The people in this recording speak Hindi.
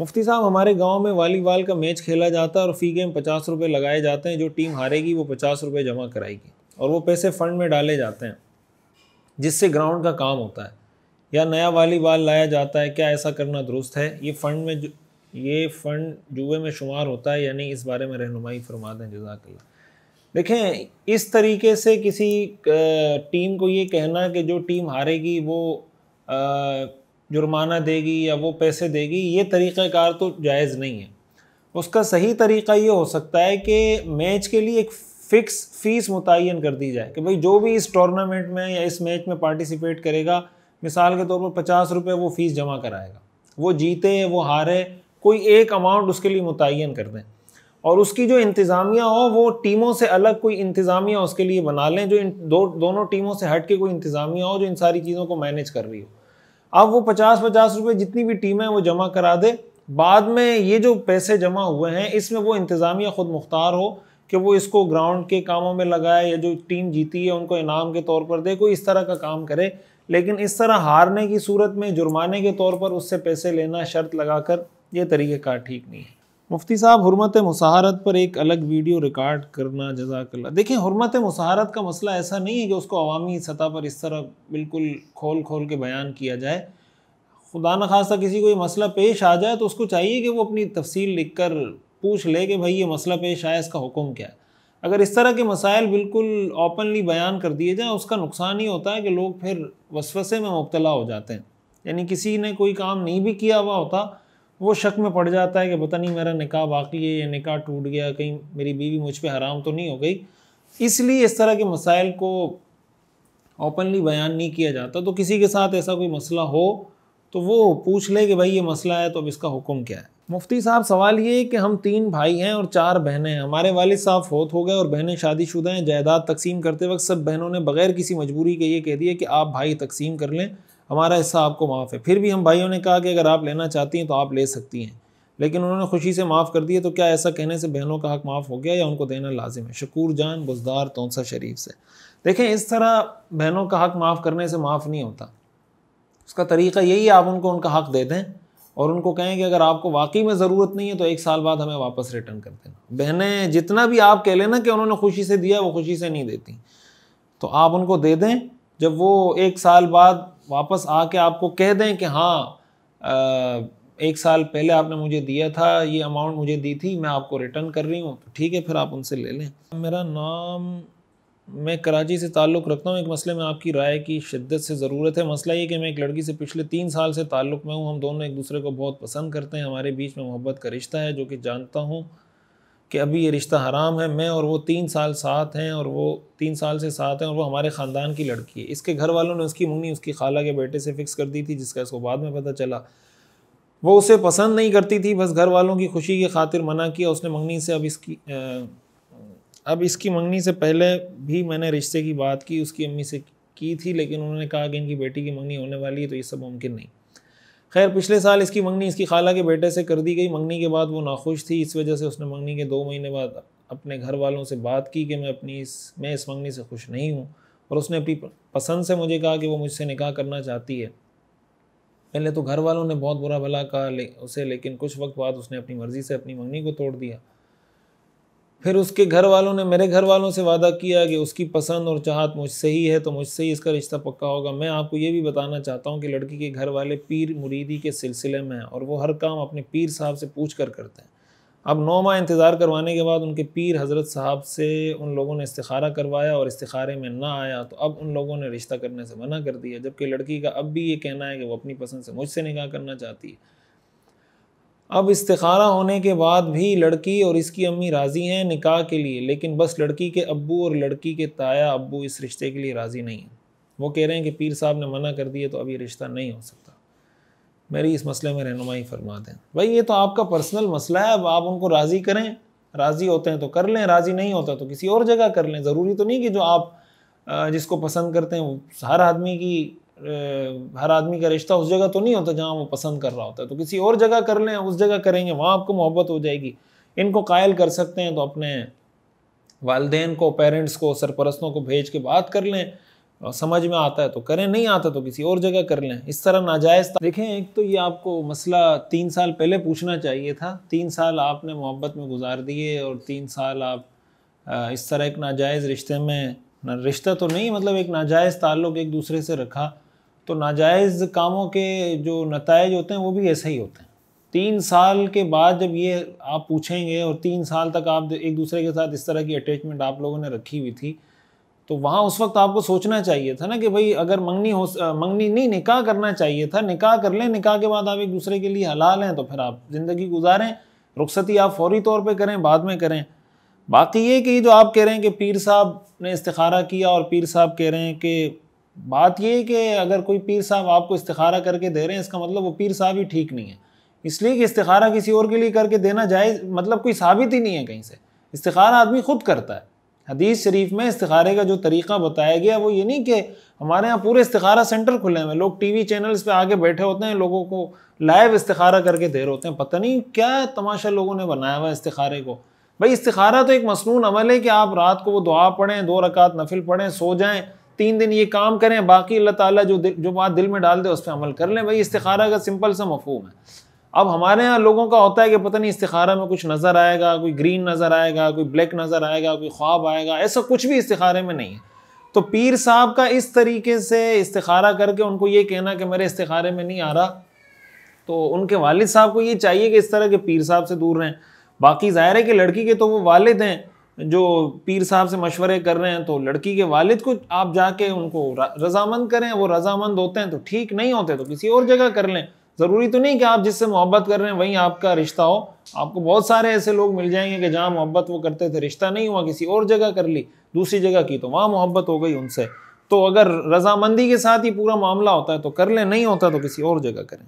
मुफ्ती साहब हमारे गांव में वॉलीबॉल का मैच खेला जाता है और फी गेम पचास रुपये लगाए जाते हैं जो टीम हारेगी वो पचास रुपये जमा कराएगी और वो पैसे फंड में डाले जाते हैं जिससे ग्राउंड का काम होता है या नया वॉलीबॉल लाया जाता है क्या ऐसा करना दुरुस्त है ये फ़ंड में ये फ़ंड जुए में शुमार होता है यानी इस बारे में रहनुमाई फरमा दें जजाकल्ला देखें इस तरीके से किसी टीम को ये कहना कि जो टीम हारेगी वो जुर्माना देगी या वो पैसे देगी ये तरीक़ाकार तो जायज़ नहीं है उसका सही तरीक़ा ये हो सकता है कि मैच के लिए एक फ़िक्स फ़ीस मुतन कर दी जाए कि भाई जो भी इस टूर्नामेंट में या इस मैच में पार्टिसिपेट करेगा मिसाल के तौर पर पचास रुपये वो फ़ीस जमा कराएगा वो जीते वो हारे कोई एक अमाउंट उसके लिए मुतन कर दें और उसकी जो इंतज़ामिया हो वो टीमों से अलग कोई इंतज़ामिया उसके लिए बना लें जो इन दो दोनों टीमों से हट के कोई इंतज़ामिया हो जो इन सारी चीज़ों को मैनेज कर रही हो अब वो पचास पचास रुपये जितनी भी टीम है वो जमा करा दे बाद में ये जो पैसे जमा हुए हैं इसमें वो इंतज़ामिया ख़ुद मुख्तार हो कि वो इसको ग्राउंड के कामों में लगाए या जो टीम जीती है उनको इनाम के तौर पर दे कोई इस तरह का काम करे लेकिन इस तरह हारने की सूरत में जुर्माने के तौर पर उससे पैसे लेना शर्त लगाकर ये तरीक़ेकार ठीक नहीं है मुफ्ती साहब हरमत मुसाहरत पर एक अलग वीडियो रिकॉर्ड करना जजाकल्ला देखिए हरमत मुसाहरत का मसला ऐसा नहीं है कि उसको अवामी सतह पर इस तरह बिल्कुल खोल खोल के बयान किया जाए खुदा न खासा किसी को ये मसला पेश आ जाए तो उसको चाहिए कि वो अपनी तफसील लिख कर पूछ ले कि भाई ये मसला पेश आया इसका हुक्म क्या है अगर इस तरह के मसाइल बिल्कुल ओपनली बयान कर दिए जाएँ उसका नुकसान ही होता है कि लोग फिर वसवसे में मुबतला हो जाते हैं यानी किसी ने कोई काम नहीं भी किया हुआ होता वो शक में पड़ जाता है कि पता नहीं मेरा निकाह बाकी है या निकाह टूट गया कहीं मेरी बीवी मुझ पर हराम तो नहीं हो गई इसलिए इस तरह के मसाइल को ओपनली बयान नहीं किया जाता तो किसी के साथ ऐसा कोई मसला हो तो वो पूछ ले कि भाई ये मसला है तो अब इसका हुक्म क्या है मुफ्ती साहब सवाल ये कि हम तीन भाई हैं और चार बहनें हैं हमारे वालिद साहब फौत हो गए और बहनें शादीशुदा हैं जायदाद तकसीम करते वक्त सब बहनों ने बगैर किसी मजबूरी के ये कह दिया कि आप भाई तकसीम कर लें हमारा हिस्सा आपको माफ़ है फिर भी हम भाइयों ने कहा कि अगर आप लेना चाहती हैं तो आप ले सकती हैं लेकिन उन्होंने खुशी से माफ़ कर दिया तो क्या ऐसा कहने से बहनों का हक माफ़ हो गया या उनको देना लाजिम है शकूर जान बुजदार तोंसा शरीफ से देखें इस तरह बहनों का हक माफ़ करने से माफ़ नहीं होता उसका तरीका यही है आप उनको उनका हक दे दें और उनको कहें कि अगर आपको वाकई में ज़रूरत नहीं है तो एक साल बाद हमें वापस रिटर्न कर देना बहनें जितना भी आप कह लेना कि उन्होंने खुशी से दिया वो खुशी से नहीं देती तो आप उनको दे दें जब वो एक साल बाद वापस आके आपको कह दें कि हाँ आ, एक साल पहले आपने मुझे दिया था ये अमाउंट मुझे दी थी मैं आपको रिटर्न कर रही हूँ तो ठीक है फिर आप उनसे ले लें मेरा नाम मैं कराची से ताल्लुक़ रखता हूँ एक मसले में आपकी राय की शिद्दत से ज़रूरत है मसला ये कि मैं एक लड़की से पिछले तीन साल से ताल्लुक़ में हूँ हम दोनों एक दूसरे को बहुत पसंद करते हैं हमारे बीच में मोहब्बत का रिश्ता है जो कि जानता हूँ कि अभी ये रिश्ता हराम है मैं और वो तीन साल साथ हैं और वो तीन साल से साथ हैं और वो हमारे ख़ानदान की लड़की है इसके घर वालों ने उसकी मंगनी उसकी खाला के बेटे से फ़िक्स कर दी थी जिसका इसको बाद में पता चला वो उसे पसंद नहीं करती थी बस घर वालों की खुशी की खातिर मना किया उसने मंगनी से अब इसकी अब इसकी मंगनी से पहले भी मैंने रिश्ते की बात की उसकी अम्मी से की थी लेकिन उन्होंने कहा कि इनकी बेटी की मंगनी होने वाली है तो ये सब मुमकिन नहीं खैर पिछले साल इसकी मंगनी इसकी खाला के बेटे से कर दी गई मंगनी के बाद वो नाखुश थी इस वजह से उसने मंगनी के दो महीने बाद अपने घर वालों से बात की कि मैं अपनी इस मैं इस मंगनी से खुश नहीं हूँ और उसने अपनी पसंद से मुझे कहा कि वो मुझसे निकाह करना चाहती है पहले तो घर वालों ने बहुत बुरा भला कहा ले, उसे लेकिन कुछ वक्त बाद उसने अपनी मर्ज़ी से अपनी मंगनी को तोड़ दिया फिर उसके घर वालों ने मेरे घर वालों से वादा किया कि उसकी पसंद और चाहत मुझसे ही है तो मुझसे ही इसका रिश्ता पक्का होगा मैं आपको ये भी बताना चाहता हूँ कि लड़की के घर वाले पीर मुरीदी के सिलसिले में हैं और वो हर काम अपने पीर साहब से पूछ कर करते हैं अब नौ माह इंतज़ार करवाने के बाद उनके पीर हज़रत साहब से उन लोगों ने इस्तारा करवाया और इस्तारे में ना आया तो अब उन लोगों ने रिश्ता करने से मना कर दिया जबकि लड़की का अब भी ये कहना है कि वो अपनी पसंद से मुझसे निकाह करना चाहती है अब इस्तारा होने के बाद भी लड़की और इसकी अम्मी राज़ी हैं निकाह के लिए लेकिन बस लड़की के अबू और लड़की के ताया अबू इस रिश्ते के लिए राज़ी नहीं हैं वो कह रहे हैं कि पीर साहब ने मना कर दिया तो अब ये रिश्ता नहीं हो सकता मेरी इस मसले में रहनुमाई फरमा दें भाई ये तो आपका पर्सनल मसला है अब आप उनको राज़ी करें राज़ी होते हैं तो कर लें राज़ी नहीं होता तो किसी और जगह कर लें ज़रूरी तो नहीं कि जो आप जिसको पसंद करते हैं हर आदमी की हर आदमी का रिश्ता उस जगह तो नहीं होता जहाँ वो पसंद कर रहा होता है तो किसी और जगह कर लें उस जगह करेंगे वहाँ आपको मोहब्बत हो जाएगी इनको कायल कर सकते हैं तो अपने वालदेन को पेरेंट्स को सरपरस्तों को भेज के बात कर लें और समझ में आता है तो करें नहीं आता तो किसी और जगह कर लें इस तरह नाजायज़ देखें एक तो ये आपको मसला तीन साल पहले पूछना चाहिए था तीन साल आपने मोहब्बत में गुजार दिए और तीन साल आप इस तरह एक नाजायज़ रिश्ते में रिश्ता तो नहीं मतलब एक नाजायज़ ताल्लुक़ एक दूसरे से रखा तो नाजायज़ कामों के जो नतज होते हैं वो भी ऐसे ही होते हैं तीन साल के बाद जब ये आप पूछेंगे और तीन साल तक आप एक दूसरे के साथ इस तरह की अटैचमेंट आप लोगों ने रखी हुई थी तो वहाँ उस वक्त आपको सोचना चाहिए था ना कि भाई अगर मंगनी हो मंगनी नहीं निकाह करना चाहिए था निकाह कर लें निकाह के बाद आप एक दूसरे के लिए हलाल हैं तो फिर आप ज़िंदगी गुजारें रुखसती आप फौरी तौर पर करें बाद में करें बाकी ये कि जो आप कह रहे हैं कि पीर साहब ने इस्तारा किया और पीर साहब कह रहे हैं कि बात ये है कि अगर कोई पीर साहब आपको इस्तारा करके दे रहे हैं इसका मतलब वो पीर साहब ही ठीक नहीं है इसलिए कि इस्तारा किसी और के लिए करके देना जाए मतलब कोई साबित ही नहीं है कहीं से इस्तारा आदमी खुद करता है हदीस शरीफ में इस्तारे का जो तरीका बताया गया वो ये नहीं कि हमारे यहाँ पूरे इस्तारा सेंटर खुले हुए लोग टी वी चैनल्स पर आके बैठे होते हैं लोगों को लाइव इस्तारा करके दे रहे होते हैं पता नहीं क्या तमाशा लोगों ने बनाया हुआ इस्तारे को भाई इस्तारा तो एक मसनून अमल है कि आप रात को वो दुआ पढ़ें दो रकात नफिल पढ़ें सो जाएँ तीन दिन ये काम करें बाकी अल्लाह ताला जो जो बात दिल में डाल दे उस पर अमल कर लें भाई इस्तारा का सिंपल सा मफहम है अब हमारे यहाँ लोगों का होता है कि पता नहीं इस्तारा में कुछ नज़र आएगा कोई ग्रीन नज़र आएगा कोई ब्लैक नज़र आएगा कोई ख्वाब आएगा ऐसा कुछ भी इस्तारे में नहीं है तो पीर साहब का इस तरीके से इस्तारा करके उनको ये कहना कि मेरे इस्तारे में नहीं आ रहा तो उनके वालिद साहब को ये चाहिए कि इस तरह के पीर साहब से दूर रहें बाकी ज़ाहिर है कि लड़की के तो वो वालिद हैं जो पीर साहब से मशवरे कर रहे हैं तो लड़की के वालिद को आप जाके उनको रजामंद करें वो रजामंद होते हैं तो ठीक नहीं होते तो किसी और जगह कर लें ज़रूरी तो नहीं कि आप जिससे मोहब्बत कर रहे हैं वहीं आपका रिश्ता हो आपको बहुत सारे ऐसे लोग मिल जाएंगे कि जहाँ मोहब्बत वो करते थे रिश्ता नहीं हुआ किसी और जगह कर ली दूसरी जगह की तो वहाँ मोहब्बत हो गई उनसे तो अगर रजामंदी के साथ ही पूरा मामला होता है तो कर लें नहीं होता तो किसी और जगह करें